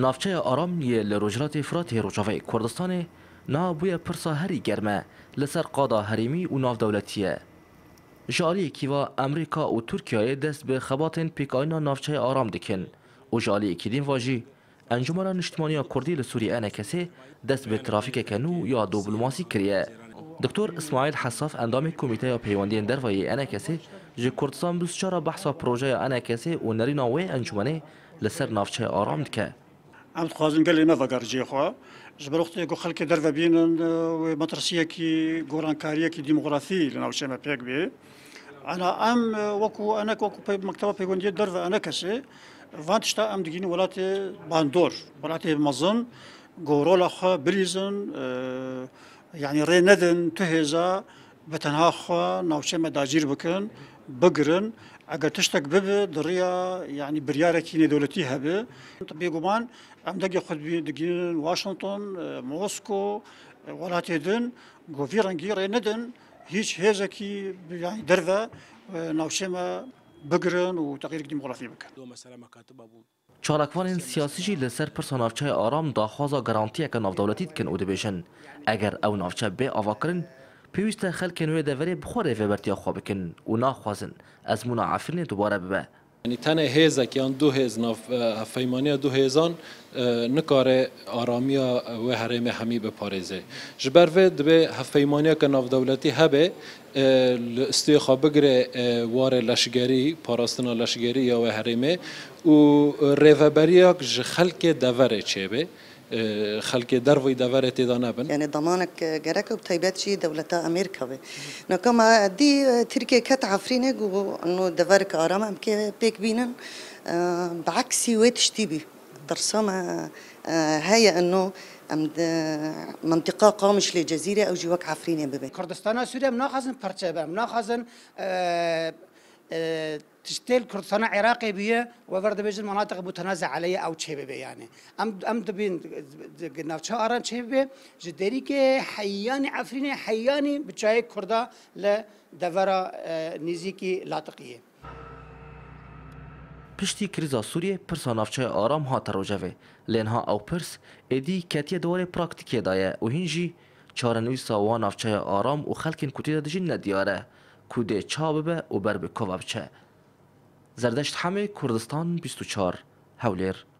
ناوچەیە ئارامیە لە ڕۆژراتی فراتی ڕۆژاوای کوردستانی نابووە پرسا هەری گەرمە لەسەر قادا هەریمی و ناودەوڵەتیە. ژالیەکیوا ئەمریکا و تورکایە دەست بە خەباتێن پیکاینا ناوچەی ئارام دکن و ژالیەکی دینواژی ئەنجومە نیشتمانیا کوردی لە سووری ئەنەکەسێ دەست بە ترافیکەکەن و یا دۆبلماسی کریە. دکتۆر ئسماعیل حەساف ئەندامی کمیتەیە پەیوەندیان دەروایی ئەنەکەسێ ji کوردستان 24 بەحسا پرۆژەیە ئەنەکەسێ و نەریناوەی ئەنجومەی لەسەر ناوچەی ئارام دکە. عم تخوازن قال لي ما فقر جي خو جبرخت يقول خلك درفا بين ومدرسيه كي غوران كاريه كي ديموغرافي لنا وش ما بيك بي انا ام وكو انا كوكو بي مكتبه بيكون دي درفا انا كسي فانتشتا ام دجيني ولاتي باندور ولاتي مزن غورولا خو بريزن يعني ري ندن تهزا بتنها خو نوشه ما داجير بكن ئەگەر تشتێک ببێ دڕە یعنی بریارێکی نێدەولەتی هەبێ بێگومان ئەم دەگە خودبیگیرن واشنگتن مۆسکۆ وڵاتێدن گۆڤی ڕەنگی ڕێ نەدن هیچ هێزێکی دەرە ناوچێمە بگرن و تغییر دیموغرافی بکەن چالاکوانên سیاسی jî li ser pirsa navçeya aram daxwaza garantiyekke navdewletî dikin û dibêjin eger ew navçe bê avakirin پێویستە خەلکە نوێ دەڤێ بخۆرێ فێبەرتیا خۆ بکن و ناخوازن ئەزمونە ئافرینێ دووبارە ببە. یعنی تەنە هێزەکیان دو هێز فەیمانیا دو هێزان نکارێ ئارامیە وێ هەرێمە هەمی بپارێزێ. ji bervê dibê hevfeymaniya navdewletî hebe stêxa bigirê warê leşgerî parastina leşgerî ya wê herêmê û rêveberiyak ji xelkê deverê çêbe. خەکێ دەڕوی دەوەێت تێدا نابن یعنی دەمانك گەرەکە و تایبەت چی دەولەتە ئەمریکا بێ نەکەمە دی ترکێ کەت عفرینێک و دەوەرک ئارامە ئەم کێ پێک بینن اه، بعکسی وێ تشتی بی ترسامە هەیە ئەنۆ منطقة قامش لجزيرة أو جواك عفرينة ببي كردستان سوريا مناخزن برشا مناخزن تشتيل كردستان عراقي بيه وفرد بيج المناطق متنازع عليها او تشيبه يعني ام ام دبين نافشا اران تشيبه جدري كي حياني عفريني حياني بجاي كردا لدفرا نيزيكي لاطقيه پشتی کریزا سوریه پرسا نافچه آرام ها تروجوه لینها او پرس ایدی کتیه دوار پراکتیکی دایه و هینجی چارنویسا و نافچه آرام و خلکین کتی دجین ندیاره کود اوبر به کوابچه زردشت همه کردستان 24 هولیر